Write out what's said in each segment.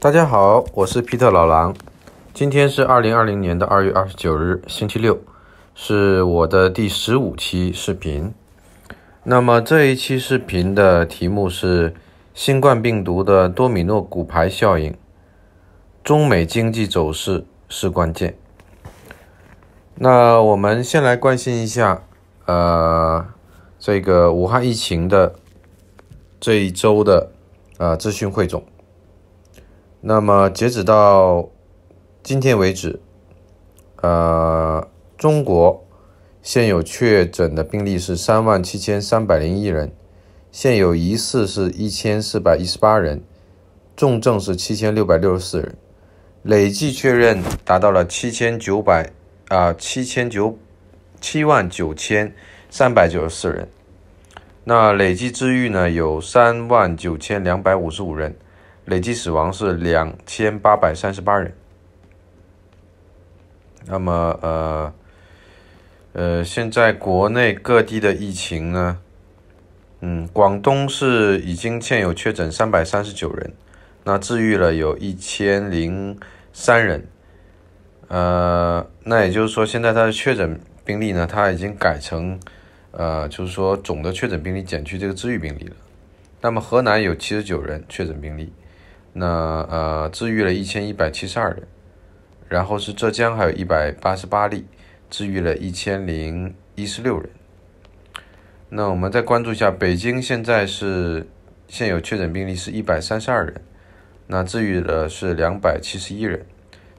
大家好，我是皮特老狼。今天是二零二零年的二月二十九日，星期六，是我的第十五期视频。那么这一期视频的题目是新冠病毒的多米诺骨牌效应，中美经济走势是关键。那我们先来关心一下，呃，这个武汉疫情的这一周的呃资讯汇总。那么，截止到今天为止，呃，中国现有确诊的病例是三万七千三百零一人，现有疑似是一千四百一十八人，重症是七千六百六十四人，累计确认达到了七千九百啊七千九七万九千三百九十四人。那累计治愈呢，有三万九千两百五十五人。累计死亡是两千八百三十八人。那么，呃，呃，现在国内各地的疫情呢，嗯，广东是已经现有确诊三百三十九人，那治愈了有一千零三人，呃，那也就是说，现在它的确诊病例呢，它已经改成，呃，就是说总的确诊病例减去这个治愈病例了。那么，河南有七十九人确诊病例。那呃，治愈了一千一百七十二人，然后是浙江，还有一百八十八例，治愈了一千零一十六人。那我们再关注一下北京，现在是现有确诊病例是一百三十二人，那治愈的是两百七十一人。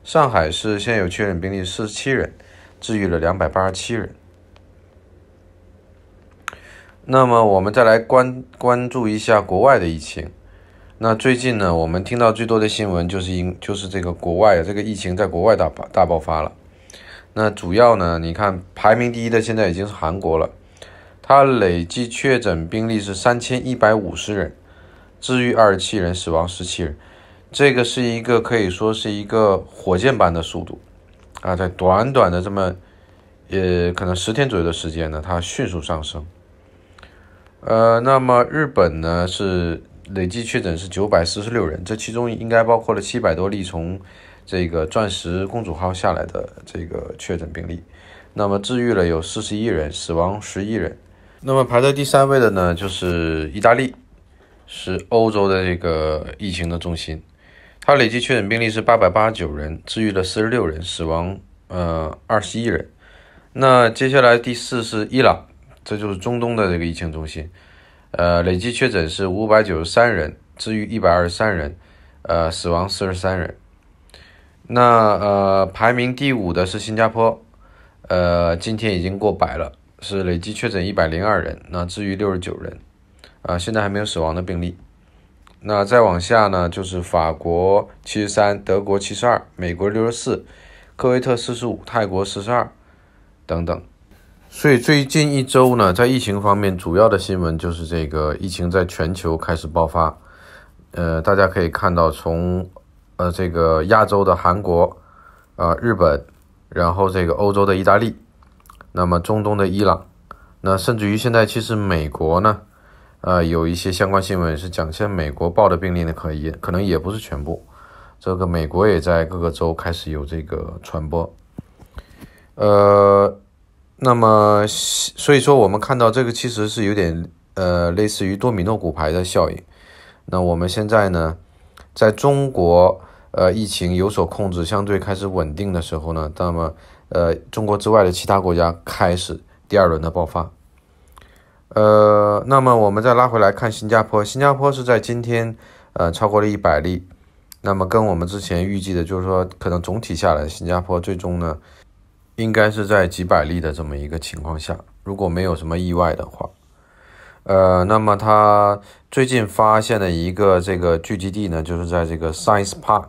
上海是现有确诊病例四十七人，治愈了两百八十七人。那么我们再来关关注一下国外的疫情。那最近呢，我们听到最多的新闻就是因就是这个国外这个疫情在国外大爆大爆发了。那主要呢，你看排名第一的现在已经是韩国了，它累计确诊病例是三千一百五十人，治愈二十七人，死亡十七人。这个是一个可以说是一个火箭般的速度啊，在短短的这么呃可能十天左右的时间呢，它迅速上升。呃，那么日本呢是。累计确诊是九百四十六人，这其中应该包括了七百多例从这个钻石公主号下来的这个确诊病例。那么治愈了有四十一人，死亡十一人。那么排在第三位的呢，就是意大利，是欧洲的这个疫情的中心。它累计确诊病例是八百八十九人，治愈了四十六人，死亡呃二十一人。那接下来第四是伊朗，这就是中东的这个疫情中心。呃，累计确诊是五百九十三人，治愈一百二十三人，呃，死亡四十三人。那呃，排名第五的是新加坡，呃，今天已经过百了，是累计确诊一百零二人，那治愈六十九人，啊，现在还没有死亡的病例。那再往下呢，就是法国七十三，德国七十二，美国六十四，科威特四十五，泰国四十二，等等。所以最近一周呢，在疫情方面，主要的新闻就是这个疫情在全球开始爆发。呃，大家可以看到，从呃这个亚洲的韩国、啊日本，然后这个欧洲的意大利，那么中东的伊朗，那甚至于现在其实美国呢，呃有一些相关新闻是讲，现在美国报的病例呢，可也可能也不是全部，这个美国也在各个州开始有这个传播，呃。那么，所以说我们看到这个其实是有点呃，类似于多米诺骨牌的效应。那我们现在呢，在中国呃疫情有所控制，相对开始稳定的时候呢，那么呃，中国之外的其他国家开始第二轮的爆发。呃，那么我们再拉回来看新加坡，新加坡是在今天呃超过了一百例。那么跟我们之前预计的，就是说可能总体下来，新加坡最终呢。应该是在几百例的这么一个情况下，如果没有什么意外的话，呃，那么他最近发现的一个这个聚集地呢，就是在这个 Science Park，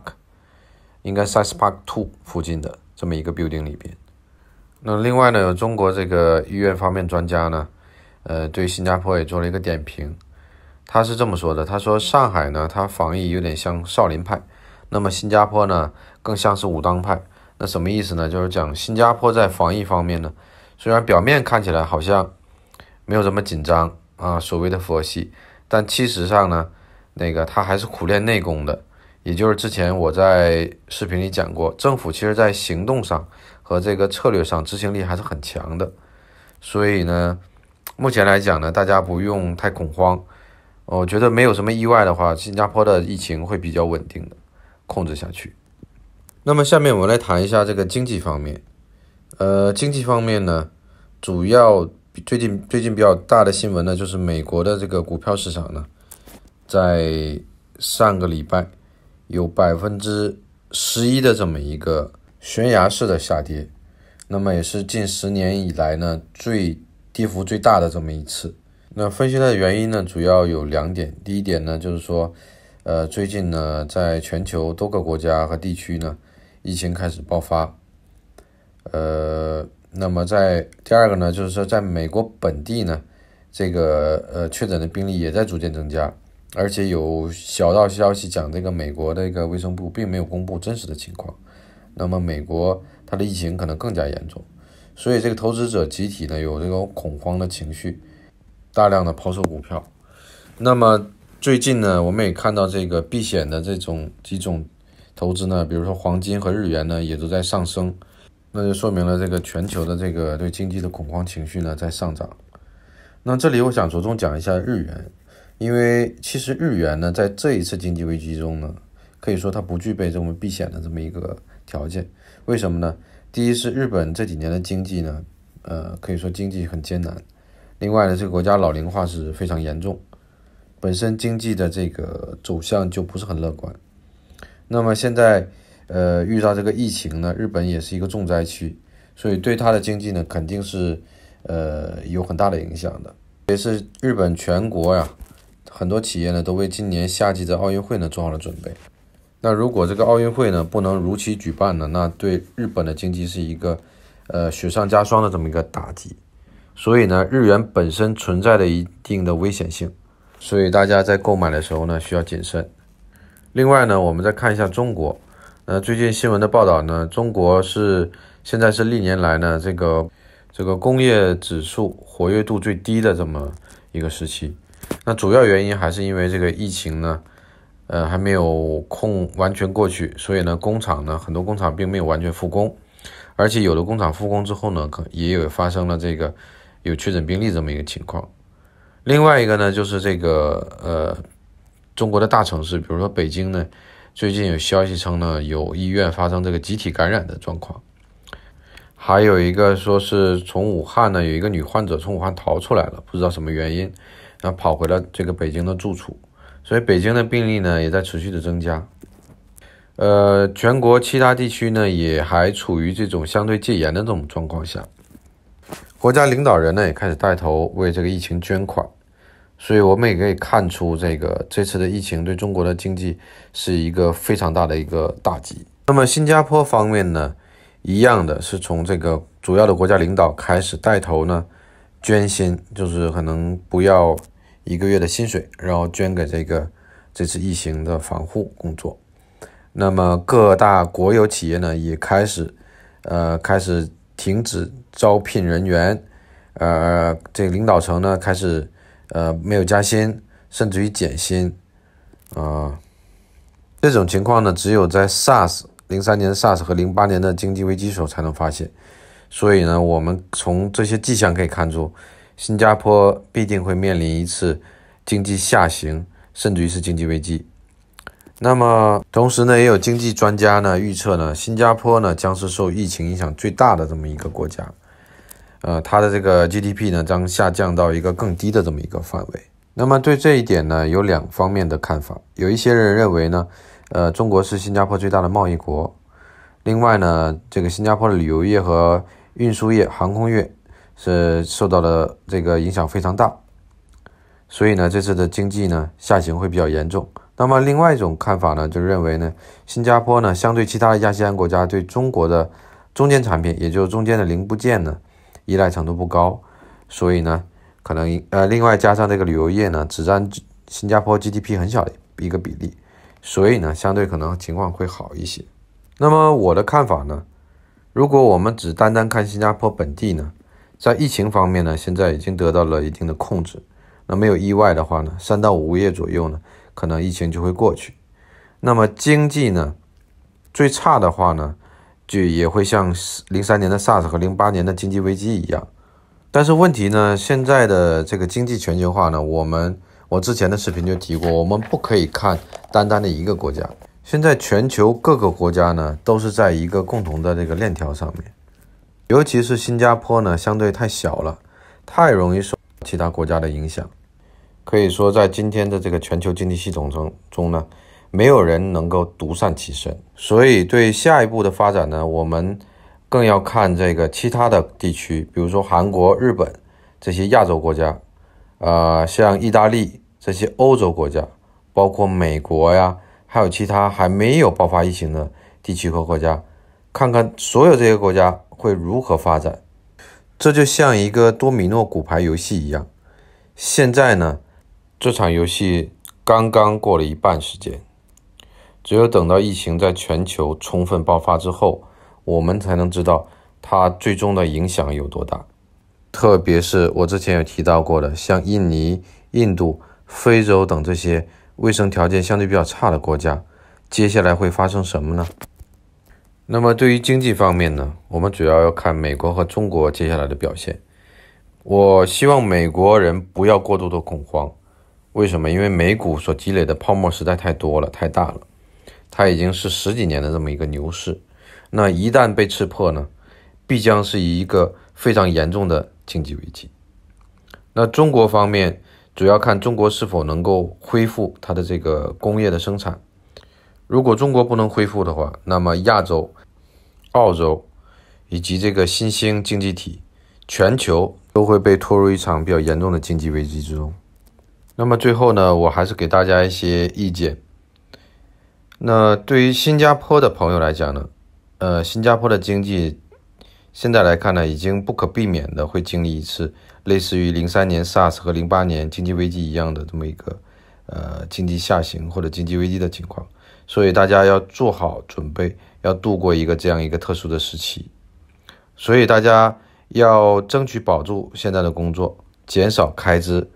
应该 Science Park Two 附近的这么一个 building 里边。那另外呢，有中国这个医院方面专家呢，呃，对新加坡也做了一个点评，他是这么说的，他说上海呢，它防疫有点像少林派，那么新加坡呢，更像是武当派。那什么意思呢？就是讲新加坡在防疫方面呢，虽然表面看起来好像没有这么紧张啊，所谓的佛系，但其实上呢，那个他还是苦练内功的。也就是之前我在视频里讲过，政府其实在行动上和这个策略上执行力还是很强的。所以呢，目前来讲呢，大家不用太恐慌。我觉得没有什么意外的话，新加坡的疫情会比较稳定的控制下去。那么下面我们来谈一下这个经济方面，呃，经济方面呢，主要最近最近比较大的新闻呢，就是美国的这个股票市场呢，在上个礼拜有百分之十一的这么一个悬崖式的下跌，那么也是近十年以来呢最跌幅最大的这么一次。那分析它的原因呢，主要有两点，第一点呢就是说，呃，最近呢在全球多个国家和地区呢。疫情开始爆发，呃，那么在第二个呢，就是说，在美国本地呢，这个呃确诊的病例也在逐渐增加，而且有小道消息讲，这个美国的一个卫生部并没有公布真实的情况，那么美国它的疫情可能更加严重，所以这个投资者集体呢有这种恐慌的情绪，大量的抛售股票，那么最近呢，我们也看到这个避险的这种几种。投资呢，比如说黄金和日元呢，也都在上升，那就说明了这个全球的这个对经济的恐慌情绪呢在上涨。那这里我想着重讲一下日元，因为其实日元呢，在这一次经济危机中呢，可以说它不具备这么避险的这么一个条件。为什么呢？第一是日本这几年的经济呢，呃，可以说经济很艰难；另外呢，这个国家老龄化是非常严重，本身经济的这个走向就不是很乐观。那么现在，呃，遇到这个疫情呢，日本也是一个重灾区，所以对它的经济呢，肯定是，呃，有很大的影响的。也是日本全国呀，很多企业呢都为今年夏季的奥运会呢做好了准备。那如果这个奥运会呢不能如期举办呢，那对日本的经济是一个，呃，雪上加霜的这么一个打击。所以呢，日元本身存在的一定的危险性，所以大家在购买的时候呢，需要谨慎。另外呢，我们再看一下中国，呃，最近新闻的报道呢，中国是现在是历年来呢这个这个工业指数活跃度最低的这么一个时期。那主要原因还是因为这个疫情呢，呃，还没有控完全过去，所以呢，工厂呢很多工厂并没有完全复工，而且有的工厂复工之后呢，可也有发生了这个有确诊病例这么一个情况。另外一个呢，就是这个呃。中国的大城市，比如说北京呢，最近有消息称呢，有医院发生这个集体感染的状况。还有一个说是从武汉呢，有一个女患者从武汉逃出来了，不知道什么原因，然后跑回了这个北京的住处。所以北京的病例呢也在持续的增加。呃，全国其他地区呢也还处于这种相对戒严的这种状况下。国家领导人呢也开始带头为这个疫情捐款。所以我们也可以看出，这个这次的疫情对中国的经济是一个非常大的一个打击。那么新加坡方面呢，一样的是从这个主要的国家领导开始带头呢，捐薪，就是可能不要一个月的薪水，然后捐给这个这次疫情的防护工作。那么各大国有企业呢，也开始，呃，开始停止招聘人员，呃，这领导层呢，开始。呃，没有加薪，甚至于减薪啊，这种情况呢，只有在 SARS 零三年 SARS 和零八年的经济危机时候才能发现。所以呢，我们从这些迹象可以看出，新加坡必定会面临一次经济下行，甚至于是经济危机。那么，同时呢，也有经济专家呢预测呢，新加坡呢将是受疫情影响最大的这么一个国家。呃，它的这个 GDP 呢将下降到一个更低的这么一个范围。那么对这一点呢，有两方面的看法。有一些人认为呢，呃，中国是新加坡最大的贸易国。另外呢，这个新加坡的旅游业和运输业、航空业是受到了这个影响非常大，所以呢，这次的经济呢下行会比较严重。那么另外一种看法呢，就认为呢，新加坡呢相对其他的亚细安国家，对中国的中间产品，也就是中间的零部件呢。依赖程度不高，所以呢，可能呃，另外加上这个旅游业呢，只占新加坡 GDP 很小的一个比例，所以呢，相对可能情况会好一些。那么我的看法呢，如果我们只单单看新加坡本地呢，在疫情方面呢，现在已经得到了一定的控制，那没有意外的话呢，三到五月左右呢，可能疫情就会过去。那么经济呢，最差的话呢？也会像零三年的 SARS 和零八年的经济危机一样，但是问题呢？现在的这个经济全球化呢？我们我之前的视频就提过，我们不可以看单单的一个国家。现在全球各个国家呢，都是在一个共同的这个链条上面。尤其是新加坡呢，相对太小了，太容易受其他国家的影响。可以说，在今天的这个全球经济系统中中呢。没有人能够独善其身，所以对下一步的发展呢，我们更要看这个其他的地区，比如说韩国、日本这些亚洲国家，呃，像意大利这些欧洲国家，包括美国呀，还有其他还没有爆发疫情的地区和国家，看看所有这些国家会如何发展。这就像一个多米诺骨牌游戏一样，现在呢，这场游戏刚刚过了一半时间。只有等到疫情在全球充分爆发之后，我们才能知道它最终的影响有多大。特别是我之前有提到过的，像印尼、印度、非洲等这些卫生条件相对比较差的国家，接下来会发生什么呢？那么对于经济方面呢？我们主要要看美国和中国接下来的表现。我希望美国人不要过度的恐慌。为什么？因为美股所积累的泡沫实在太多了，太大了。它已经是十几年的这么一个牛市，那一旦被刺破呢，必将是一个非常严重的经济危机。那中国方面主要看中国是否能够恢复它的这个工业的生产，如果中国不能恢复的话，那么亚洲、澳洲以及这个新兴经济体，全球都会被拖入一场比较严重的经济危机之中。那么最后呢，我还是给大家一些意见。那对于新加坡的朋友来讲呢，呃，新加坡的经济现在来看呢，已经不可避免的会经历一次类似于零三年 SARS 和零八年经济危机一样的这么一个呃经济下行或者经济危机的情况，所以大家要做好准备，要度过一个这样一个特殊的时期，所以大家要争取保住现在的工作，减少开支，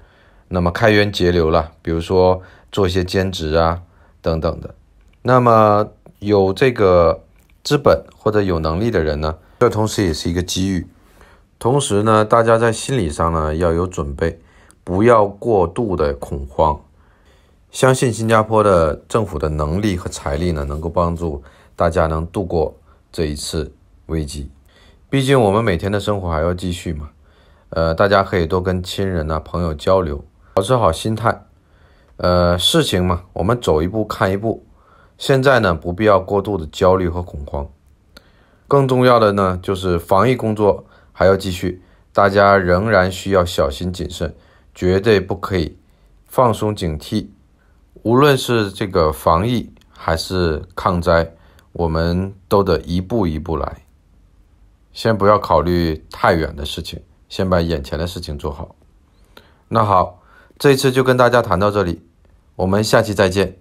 那么开源节流了，比如说做一些兼职啊等等的。那么有这个资本或者有能力的人呢，这同时也是一个机遇。同时呢，大家在心理上呢要有准备，不要过度的恐慌。相信新加坡的政府的能力和财力呢，能够帮助大家能度过这一次危机。毕竟我们每天的生活还要继续嘛。呃，大家可以多跟亲人呐、朋友交流，保持好心态。呃，事情嘛，我们走一步看一步。现在呢，不必要过度的焦虑和恐慌。更重要的呢，就是防疫工作还要继续，大家仍然需要小心谨慎，绝对不可以放松警惕。无论是这个防疫还是抗灾，我们都得一步一步来，先不要考虑太远的事情，先把眼前的事情做好。那好，这次就跟大家谈到这里，我们下期再见。